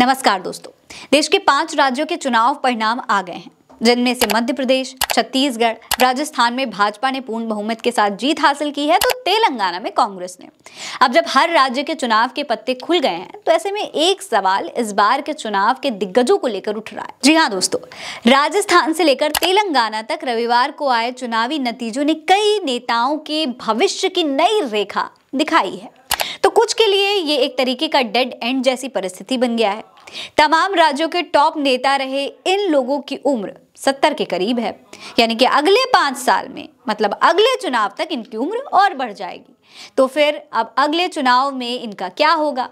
नमस्कार दोस्तों देश के पांच राज्यों के चुनाव परिणाम आ गए हैं जिनमें से मध्य प्रदेश छत्तीसगढ़ राजस्थान में भाजपा ने पूर्ण बहुमत के साथ जीत हासिल की है तो तेलंगाना में कांग्रेस ने अब जब हर राज्य के चुनाव के पत्ते खुल गए हैं तो ऐसे में एक सवाल इस बार के चुनाव के दिग्गजों को लेकर उठ रहा है जी हाँ दोस्तों राजस्थान से लेकर तेलंगाना तक रविवार को आए चुनावी नतीजों ने कई नेताओं के भविष्य की नई रेखा दिखाई है तो कुछ के लिए ये एक तरीके का डेड एंड जैसी परिस्थिति बन गया है तमाम राज्यों के टॉप नेता रहे इन लोगों की उम्र सत्तर के करीब है यानी कि अगले पांच साल में मतलब अगले चुनाव तक इनकी उम्र और बढ़ जाएगी तो फिर अब अगले चुनाव में इनका क्या होगा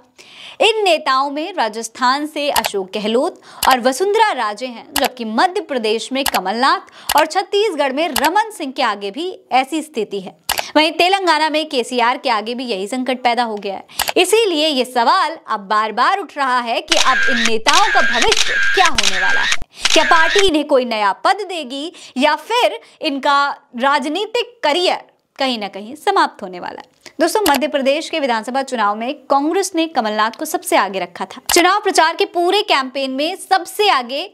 इन नेताओं में राजस्थान से अशोक गहलोत और वसुंधरा राजे हैं जबकि मध्य प्रदेश में कमलनाथ और छत्तीसगढ़ में रमन सिंह के आगे भी ऐसी स्थिति है वहीं तेलंगाना में केसीआर के आगे भी यही संकट पैदा हो गया है इसीलिए ये सवाल अब बार बार उठ रहा है कि अब इन नेताओं का भविष्य क्या होने वाला है क्या पार्टी इन्हें कोई नया पद देगी या फिर इनका राजनीतिक करियर कहीं ना कहीं समाप्त होने वाला है दोस्तों मध्य प्रदेश के विधानसभा चुनाव में कांग्रेस ने कमलनाथ को सबसे आगे रखा था चुनाव प्रचार के पूरे कैंपेन में सबसे आगे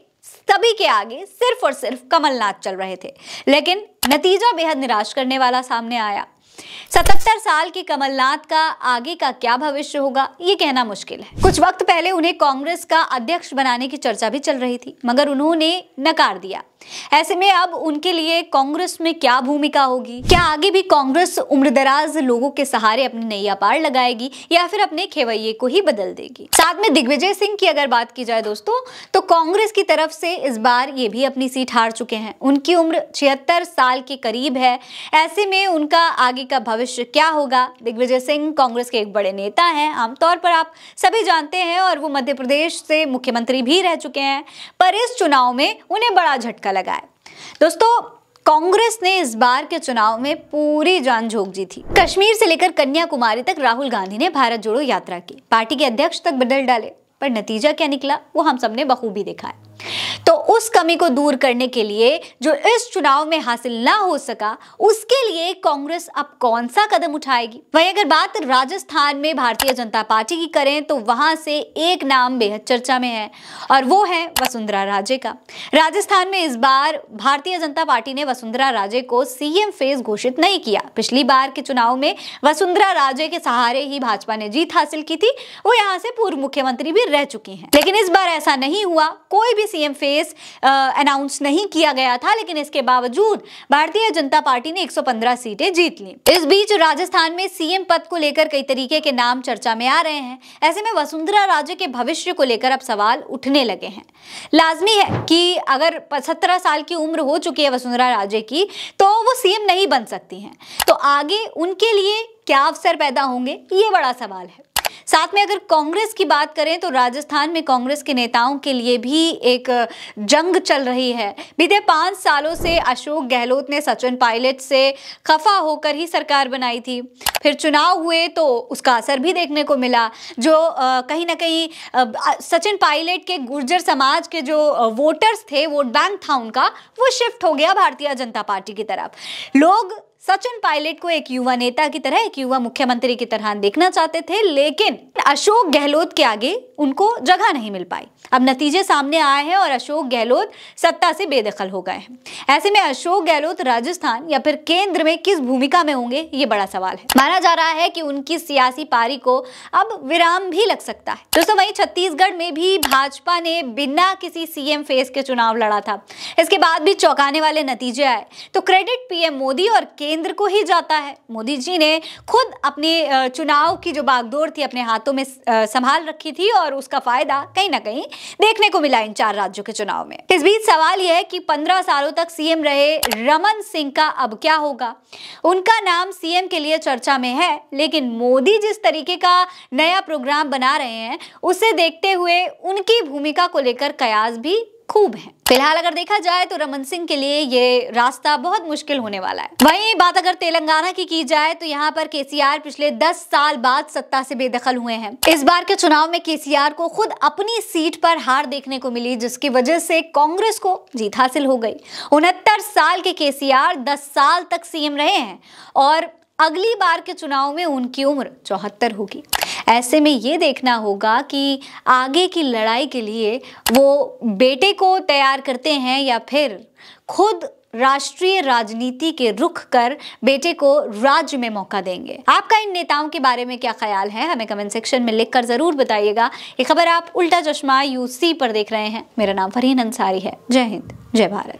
सभी के आगे सिर्फ और सिर्फ कमलनाथ चल रहे थे लेकिन नतीजा बेहद निराश करने वाला सामने आया सतहत्तर साल के कमलनाथ का आगे का क्या भविष्य होगा ये कहना मुश्किल है कुछ वक्त पहले उन्हें कांग्रेस का अध्यक्ष बनाने की चर्चा भी चल रही थी मगर उन्होंने नकार दिया ऐसे में अब उनके लिए कांग्रेस में क्या भूमिका होगी क्या आगे भी कांग्रेस उम्रदराज लोगों के सहारे अपनी नैया पार लगाएगी या फिर अपने खेवैये को ही बदल देगी साथ में दिग्विजय सिंह की अगर बात की जाए दोस्तों तो कांग्रेस की तरफ से इस बार ये भी अपनी सीट हार चुके हैं उनकी उम्र छिहत्तर साल के करीब है ऐसे में उनका आगे आगे का भविष्य क्या होगा दिग्विजय सिंह कांग्रेस के एक बड़े नेता हैं आमतौर पर आप सभी जानते हैं और वो मध्य प्रदेश से मुख्यमंत्री भी रह चुके हैं पर इस चुनाव में उन्हें बड़ा झटका लगा है दोस्तों कांग्रेस ने इस बार के चुनाव में पूरी जान झोंक जी थी कश्मीर से लेकर कन्याकुमारी तक राहुल गांधी ने भारत जोड़ो यात्रा की पार्टी के अध्यक्ष तक बदल डाले पर नतीजा क्या निकला वो हम सबने बखूबी देखा है तो उस कमी को दूर करने के लिए जो इस चुनाव में हासिल ना हो सका उसके लिए कांग्रेस अब कौन सा कदम उठाएगी वही अगर बात राजस्थान में भारतीय जनता पार्टी की करें तो वहां से एक नाम बेहद चर्चा में है और वो है वसुंधरा राजे का राजस्थान में इस बार भारतीय जनता पार्टी ने वसुंधरा राजे को सीएम फेज घोषित नहीं किया पिछली बार के चुनाव में वसुंधरा राजे के सहारे ही भाजपा ने जीत हासिल की थी वो यहाँ से पूर्व मुख्यमंत्री भी रह चुकी हैं लेकिन इस बार ऐसा नहीं हुआ कोई भी CM phase face announce uh, नहीं किया गया था लेकिन इसके बावजूद भारतीय जनता पार्टी ने 115 सीटें जीत ली इस बीच राजस्थान में सीएम पद को लेकर कई तरीके के नाम चर्चा में आ रहे हैं ऐसे में वसुंधरा राजे के भविष्य को लेकर अब सवाल उठने लगे हैं लाजमी है कि अगर सत्रह साल की उम्र हो चुकी है वसुंधरा राजे की तो वो सीएम नहीं बन सकती हैं तो आगे उनके लिए क्या अवसर पैदा होंगे ये बड़ा सवाल है साथ में अगर कांग्रेस की बात करें तो राजस्थान में कांग्रेस के नेताओं के लिए भी एक जंग चल रही है बीते पाँच सालों से अशोक गहलोत ने सचिन पायलट से खफा होकर ही सरकार बनाई थी फिर चुनाव हुए तो उसका असर भी देखने को मिला जो कहीं ना कहीं सचिन पायलट के गुर्जर समाज के जो वोटर्स थे वोट बैंक था उनका वो शिफ्ट हो गया भारतीय जनता पार्टी की तरफ लोग सचिन पायलट को एक युवा नेता की तरह एक युवा मुख्यमंत्री की तरह देखना चाहते थे लेकिन अशोक गहलोत के आगे उनको जगह नहीं मिल पाई अब नतीजे सामने आए हैं और अशोक गहलोत सत्ता से बेदखल हो गए हैं ऐसे में अशोक गहलोत राजस्थान या फिर केंद्र में किस भूमिका में होंगे ये बड़ा सवाल है माना जा रहा है कि उनकी सियासी पारी को अब विराम भी लग सकता है दोस्तों वही छत्तीसगढ़ में भी भाजपा ने बिना किसी सीएम फेस के चुनाव लड़ा था इसके बाद भी चौंकाने वाले नतीजे आए तो क्रेडिट पीएम मोदी और केंद्र केंद्र को ही जाता है मोदी जी ने खुद अपने चुनाव की जो बागडोर थी अपने हाथों में संभाल रखी थी और उसका फायदा कहीं ना कहीं देखने को मिला इन चार राज्यों के चुनाव में इस बीच सवाल यह है कि पंद्रह सालों तक सीएम रहे रमन सिंह का अब क्या होगा उनका नाम सीएम के लिए चर्चा में है लेकिन मोदी जिस तरीके का नया प्रोग्राम बना रहे हैं उसे देखते हुए उनकी भूमिका को लेकर कयास भी खूब हैं फिलहाल अगर देखा जाए तो रमन सिंह के लिए ये रास्ता बहुत मुश्किल होने वाला है वहीं बात अगर तेलंगाना की की जाए तो यहाँ पर केसीआर पिछले 10 साल बाद सत्ता से बेदखल हुए हैं इस बार के चुनाव में केसीआर को खुद अपनी सीट पर हार देखने को मिली जिसकी वजह से कांग्रेस को जीत हासिल हो गई उनहत्तर साल के के सी साल तक सीएम रहे हैं और अगली बार के चुनाव में उनकी उम्र चौहत्तर होगी ऐसे में ये देखना होगा कि आगे की लड़ाई के लिए वो बेटे को तैयार करते हैं या फिर खुद राष्ट्रीय राजनीति के रुख कर बेटे को राज्य में मौका देंगे आपका इन नेताओं के बारे में क्या ख्याल है हमें कमेंट सेक्शन में लिखकर जरूर बताइएगा ये खबर आप उल्टा चश्मा यूसी पर देख रहे हैं मेरा नाम फरीन अंसारी है जय हिंद जय भारत